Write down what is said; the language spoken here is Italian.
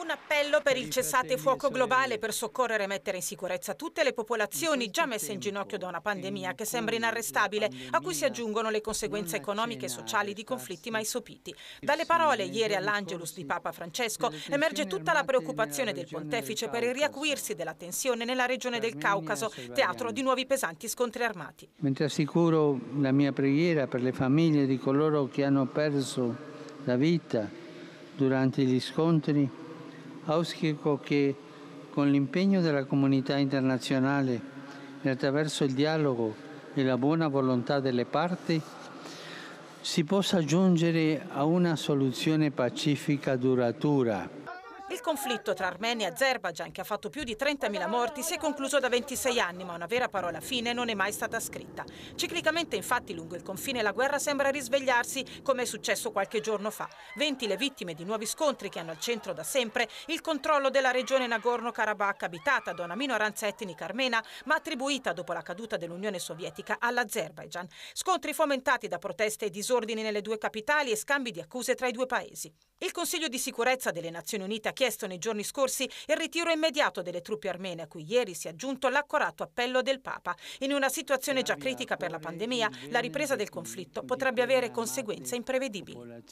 Un appello per il cessate fuoco globale per soccorrere e mettere in sicurezza tutte le popolazioni già messe in ginocchio da una pandemia che sembra inarrestabile, a cui si aggiungono le conseguenze economiche e sociali di conflitti mai sopiti. Dalle parole ieri all'Angelus di Papa Francesco emerge tutta la preoccupazione del pontefice per il riacuirsi della tensione nella regione del Caucaso, teatro di nuovi pesanti scontri armati. Mentre assicuro la mia preghiera per le famiglie di coloro che hanno perso la vita durante gli scontri, auspico che con l'impegno della comunità internazionale e attraverso il dialogo e la buona volontà delle parti si possa giungere a una soluzione pacifica duratura il conflitto tra Armenia e Azerbaijan, che ha fatto più di 30.000 morti, si è concluso da 26 anni, ma una vera parola fine non è mai stata scritta. Ciclicamente, infatti, lungo il confine la guerra sembra risvegliarsi, come è successo qualche giorno fa. 20 le vittime di nuovi scontri che hanno al centro da sempre il controllo della regione Nagorno-Karabakh, abitata da una minoranza etnica armena, ma attribuita dopo la caduta dell'Unione Sovietica all'Azerbaijan. Scontri fomentati da proteste e disordini nelle due capitali e scambi di accuse tra i due paesi. Il Consiglio di sicurezza delle Nazioni Unite ha chiesto nei giorni scorsi il ritiro immediato delle truppe armene, a cui ieri si è aggiunto l'accorato appello del Papa. In una situazione già critica per la pandemia, la ripresa del conflitto potrebbe avere conseguenze imprevedibili.